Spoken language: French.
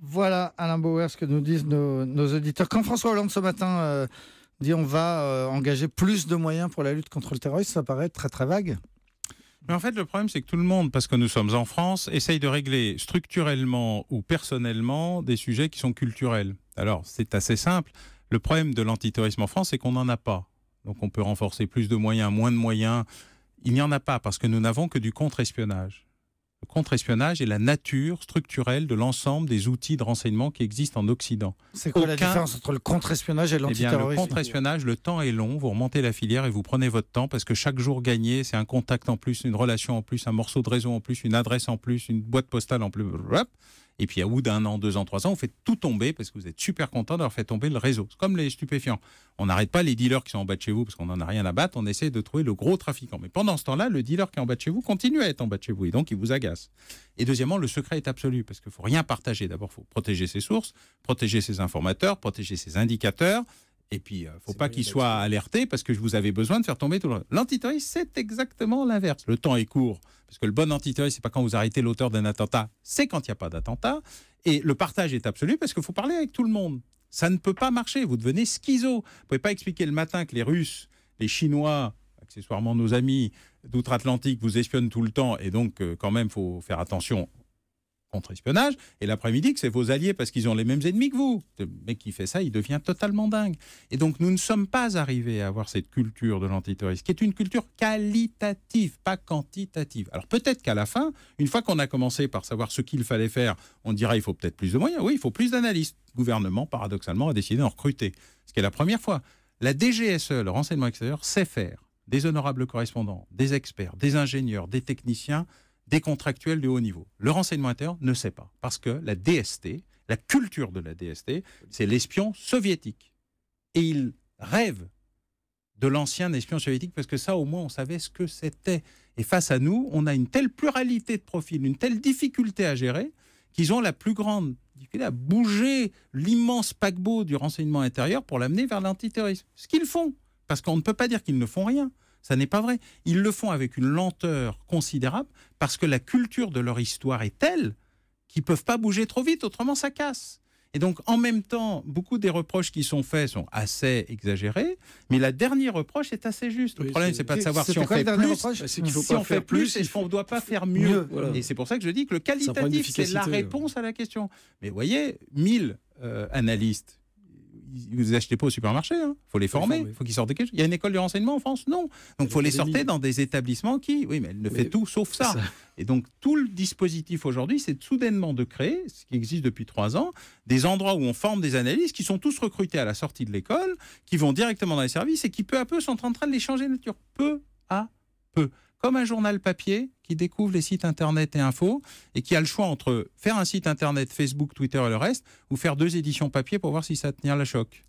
Voilà, Alain Bauer, ce que nous disent nos, auditeurs. Quand François Hollande ce matin euh, dit on va euh, engager plus de moyens pour la lutte contre le terrorisme, ça paraît très très vague. Mais en fait, le problème, c'est que tout le monde, parce que nous sommes en France, essaye de régler structurellement ou personnellement des sujets qui sont culturels. Alors, c'est assez simple. Le problème de l'antiterrorisme en France, c'est qu'on n'en a pas. Donc, on peut renforcer plus de moyens, moins de moyens. Il n'y en a pas parce que nous n'avons que du contre-espionnage contre-espionnage est la nature structurelle de l'ensemble des outils de renseignement qui existent en Occident. C'est quoi la différence entre le contre-espionnage et eh l'antiterrorisme eh Le contre-espionnage, le temps est long, vous remontez la filière et vous prenez votre temps parce que chaque jour gagné, c'est un contact en plus, une relation en plus, un morceau de réseau en plus, une adresse en plus, une boîte postale en plus. Et puis, à bout d'un an, deux ans, trois ans, on fait tout tomber parce que vous êtes super content d'avoir fait tomber le réseau. C'est comme les stupéfiants. On n'arrête pas les dealers qui sont en bas de chez vous parce qu'on n'en a rien à battre. On essaie de trouver le gros trafiquant. Mais pendant ce temps-là, le dealer qui est en bas de chez vous continue à être en bas de chez vous et donc il vous agace. Et deuxièmement, le secret est absolu parce qu'il faut rien partager. D'abord, il faut protéger ses sources, protéger ses informateurs, protéger ses indicateurs. Et puis, ne euh, faut pas qu'il soit alerté parce que je vous avais besoin de faire tomber tout le L'antiterrorisme, c'est exactement l'inverse. Le temps est court parce que le bon ce c'est pas quand vous arrêtez l'auteur d'un attentat, c'est quand il n'y a pas d'attentat. Et le partage est absolu parce qu'il faut parler avec tout le monde. Ça ne peut pas marcher. Vous devenez schizo. Vous ne pouvez pas expliquer le matin que les Russes, les Chinois, accessoirement nos amis d'outre-Atlantique vous espionnent tout le temps et donc euh, quand même il faut faire attention contre-espionnage, et l'après-midi que c'est vos alliés parce qu'ils ont les mêmes ennemis que vous. Le mec qui fait ça, il devient totalement dingue. Et donc nous ne sommes pas arrivés à avoir cette culture de l'antiterrorisme, qui est une culture qualitative, pas quantitative. Alors peut-être qu'à la fin, une fois qu'on a commencé par savoir ce qu'il fallait faire, on dira il faut peut-être plus de moyens. Oui, il faut plus d'analystes. Le gouvernement, paradoxalement, a décidé d'en recruter, ce qui est la première fois. La DGSE, le renseignement extérieur, sait faire des honorables correspondants, des experts, des ingénieurs, des techniciens des contractuels de haut niveau. Le renseignement intérieur ne sait pas, parce que la DST, la culture de la DST, c'est l'espion soviétique. Et il rêve de l'ancien espion soviétique, parce que ça, au moins, on savait ce que c'était. Et face à nous, on a une telle pluralité de profils, une telle difficulté à gérer, qu'ils ont la plus grande difficulté à bouger l'immense paquebot du renseignement intérieur pour l'amener vers l'antiterrorisme. Ce qu'ils font, parce qu'on ne peut pas dire qu'ils ne font rien. Ça n'est pas vrai. Ils le font avec une lenteur considérable parce que la culture de leur histoire est telle qu'ils peuvent pas bouger trop vite, autrement ça casse. Et donc, en même temps, beaucoup des reproches qui sont faits sont assez exagérés, mais la dernière reproche est assez juste. Le problème, c'est pas de savoir si on fait plus, si on plus, et qu'on ne doit pas faire mieux. Et c'est pour ça que je dis que le qualitatif, c'est la réponse à la question. Mais voyez, mille euh, analystes vous les achetez pas au supermarché. Il hein. faut les former. Il faut qu'ils sortent de quelque chose. Il y a une école de renseignement en France Non. Donc, il faut les sortir dans des établissements qui. Oui, mais elle ne fait tout sauf ça. ça. Et donc, tout le dispositif aujourd'hui, c'est soudainement de créer, ce qui existe depuis trois ans, des endroits où on forme des analystes qui sont tous recrutés à la sortie de l'école, qui vont directement dans les services et qui, peu à peu, sont en train de les changer de nature. Peu à peu comme un journal papier qui découvre les sites internet et infos, et qui a le choix entre faire un site internet, Facebook, Twitter et le reste, ou faire deux éditions papier pour voir si ça tenir la choc.